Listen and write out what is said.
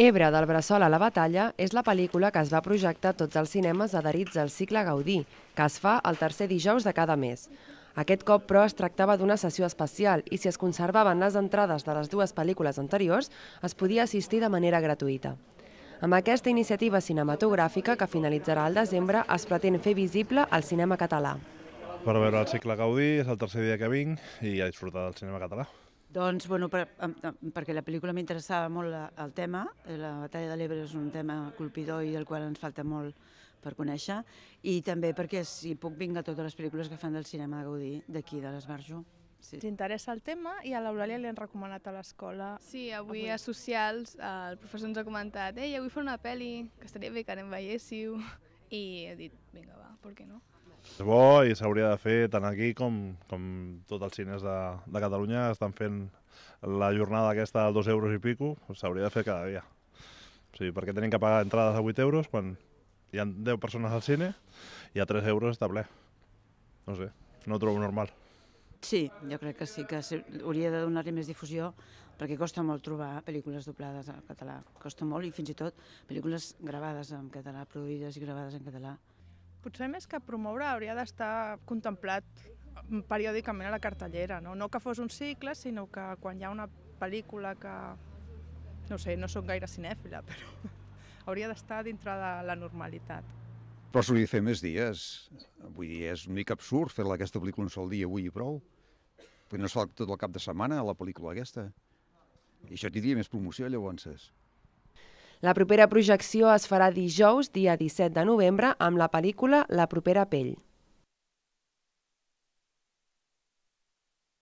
Ebre del bressol a la batalla és la pel·lícula que es va projectar a tots els cinemes adherits al cicle Gaudí, que es fa el tercer dijous de cada mes. Aquest cop, però, es tractava d'una sessió especial i si es conservaven les entrades de les dues pel·lícules anteriors, es podia assistir de manera gratuïta. Amb aquesta iniciativa cinematogràfica, que finalitzarà al desembre, es pretén fer visible el cinema català. Per veure el cicle Gaudí, és el tercer dia que vinc i a disfrutar del cinema català. Doncs, bueno, per, perquè la pel·lícula m'interessava molt el tema, eh, la batalla de l'Ebre és un tema colpidor i del qual ens falta molt per conèixer, i també perquè si puc vinc a totes les pel·lícules que fan del cinema de Gaudí, d'aquí, de l'Esbarjo. Sí. T'interessa el tema i a l'Eulàlia li han recomanat a l'escola. Sí, avui, avui a Socials el professor ens ha comentat «Ei, avui fa una pel·li, que estaria bé que anem veiéssiu» i he dit, vinga, va, per què no? És bo i s'hauria de fer tant aquí com, com tots els cines de, de Catalunya estan fent la jornada aquesta de dos euros i pico, s'hauria de fer cada dia. O sigui, perquè tenim que pagar entrades a 8 euros quan hi ha 10 persones al cine i a 3 euros està ple. No sé, no ho trobo normal. Sí, jo crec que sí, que hauria de donar-li més difusió perquè costa molt trobar pel·lícules doblades al català, costa molt i fins i tot pel·lícules gravades en català, produïdes i gravades en català. Potser més que promoure hauria d'estar contemplat periòdicament a la cartellera, no? no que fos un cicle, sinó que quan hi ha una pel·lícula que, no sé, no sóc gaire cinèfila, però hauria d'estar dintre de la normalitat. Però s'hauria de fer més dies. Vull dir, és una mica absurd fer-la aquesta pel·lícula un sol dia, avui i prou. Perquè no es fa tot el cap de setmana, la pel·lícula aquesta. I això tindria més promoció, llavors. La propera projecció es farà dijous, dia 17 de novembre, amb la pel·lícula La propera pell.